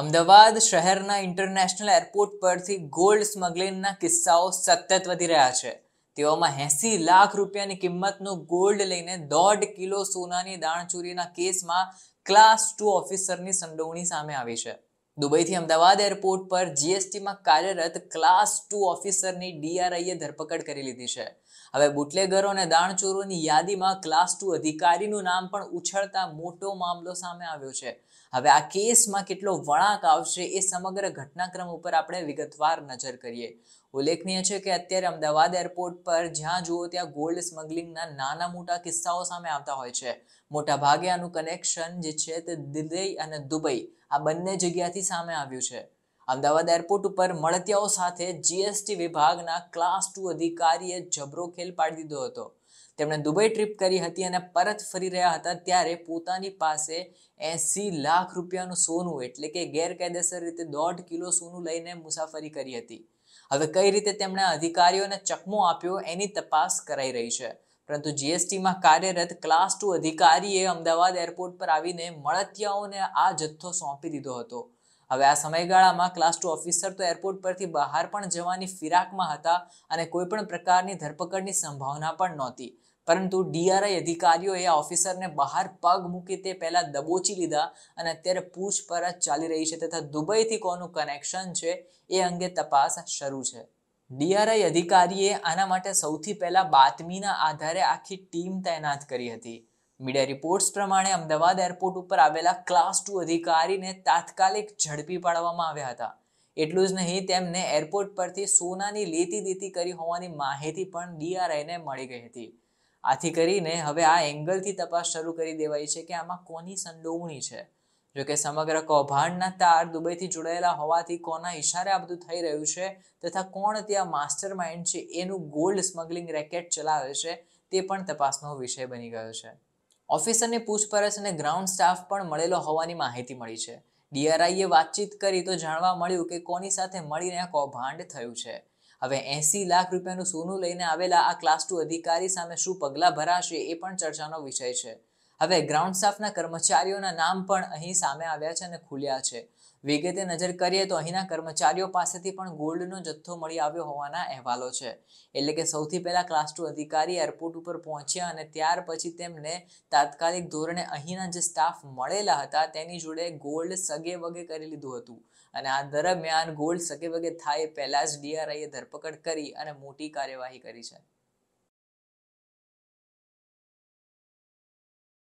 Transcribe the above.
અમદાવાદ શહેરના international airport પરથી gold સ્મગલિંગના કિસ્સાઓ સતત વધી રહ્યા છે તેઓમાં એંસી લાખ રૂપિયાની કિંમતનું ગોલ્ડ લઈને દોઢ કિલો સોનાની દાણચોરીના કેસમાં ક્લાસ ટુ ઓફિસરની સંડોવણી સામે આવી છે દુબઈથી અમદાવાદ એરપોર્ટ પર જીએસટીમાં કાર્યરત ક્લાસ ટુ ઓફિસરની ડીઆરઆઈએ ધરપકડ કરી લીધી છે હવે બુટલેગરો અને દાણચોરોની યાદીમાં ક્લાસ ટુ અધિકારીનું નામ પણ ઉછળતા મોટો મામલો સામે આવ્યો છે હવે આ કેસમાં કેટલો વળાંક આવશે એ સમગ્ર ઘટનાક્રમ ઉપર આપણે વિગતવાર નજર કરીએ ઉલ્લેખનીય છે કે અત્યારે અમદાવાદ એરપોર્ટ પર જ્યાં જુઓ ત્યાં ગોલ્ડ સ્મગલિંગના નાના મોટા કિસ્સાઓ સામે આવતા હોય છે મોટા ભાગે આનું કનેક્શન જે છે તે દિલ્હી અને દુબઈ આ બંને જગ્યાથી સામે આવ્યું છે અમદાવાદ એરપોર્ટ ઉપર મળતિયાઓ સાથે જીએસટી વિભાગના ક્લાસ ટુ અધિકારીએ જબરો ખેલ પાડી દીધો હતો તેમણે દુબઈ ટ્રીપ કરી હતી અને પરત ફરી રહ્યા હતા ત્યારે પોતાની પાસે એસી લાખ રૂપિયાનું સોનું એટલે કે ગેરકાયદેસર રીતે દોઢ કિલો સોનું લઈને મુસાફરી કરી હતી હવે કઈ રીતે તેમણે અધિકારીઓને ચકમો આપ્યો એની તપાસ કરાઈ રહી છે પરંતુ જીએસટીમાં કાર્યરત ક્લાસ ટુ અધિકારીએ અમદાવાદ એરપોર્ટ પર આવીને મળતિયાઓને આ જથ્થો સોંપી દીધો હતો હવે આ સમયગાળામાં ક્લાસ ટુ ઓફિસર તો એરપોર્ટ પરથી બહાર પણ જવાની ફિરાકમાં હતા અને કોઈ પણ પ્રકારની ધરપકડની સંભાવના પણ નહોતી પરંતુ ડીઆરઆઈ અધિકારીઓએ આ ઓફિસરને બહાર પગ મૂકી તે પહેલાં દબોચી લીધા અને અત્યારે પૂછપરછ ચાલી રહી છે તથા દુબઈથી કોનું કનેક્શન છે એ અંગે તપાસ શરૂ છે ડીઆરઆઈ અધિકારીએ આના માટે સૌથી પહેલા બાતમીના આધારે આખી ટીમ તૈનાત કરી હતી મીડિયા રિપોર્ટ્સ પ્રમાણે અમદાવાદ એરપોર્ટ ઉપર આવેલા ક્લાસ ટુ અધિકારીને તાત્કાલિક ઝડપી પાડવામાં આવ્યા હતા એટલું જ નહીં તેમને એરપોર્ટ પરથી સોનાની લેતી દેતી કરી હોવાની માહિતી પણ ડીઆરઆઈને મળી ગઈ હતી આથી કરીને હવે આ એંગલથી તપાસ શરૂ કરી દેવાઈ છે કે આમાં કોની સંડોવણી છે જોકે સમગ્ર કૌભાંડના તાર દુબઈથી જોડાયેલા હોવાથી કોના ઇશારે આ બધું થઈ રહ્યું છે તથા કોણ ત્યાં માસ્ટર માઇન્ડ છે એનું ગોલ્ડ સ્મગલિંગ રેકેટ ચલાવે છે તે પણ તપાસનો વિષય બની ગયો છે ઓફિસરની પૂછપરછ અને ગ્રાઉન્ડ સ્ટાફ પણ મળેલો હોવાની માહિતી મળી છે ડીઆરઆઈએ વાતચીત કરી તો જાણવા મળ્યું કે કોની સાથે મળીને આ કૌભાંડ થયું છે હવે એસી લાખ રૂપિયાનું સોનું લઈને આવેલા આ ક્લાસ ટુ અધિકારી સામે શું પગલાં ભરાશે એ પણ ચર્ચાનો વિષય છે હવે ગ્રાઉન્ડ સ્ટાફના કર્મચારીઓના નામ પણ અહીં સામે આવ્યા છે અને ખુલ્યા છે વિગતે નજર કરીએ તો અહીંના કર્મચારીઓ પાસેથી પણ ગોલ્ડનો જથ્થો મળી આવ્યો હોવાના અહેવાલો છે એટલે કે સૌથી પહેલાં ક્લાસ ટુ અધિકારી એરપોર્ટ ઉપર પહોંચ્યા અને ત્યાર પછી તેમને તાત્કાલિક ધોરણે અહીંના જે સ્ટાફ મળેલા હતા તેની જોડે ગોલ્ડ સગે વગે કરી લીધું હતું અને આ દરમિયાન ગોલ્ડ સગે વગે થાય પહેલાં જ ડીઆરઆઈએ ધરપકડ કરી અને મોટી કાર્યવાહી કરી છે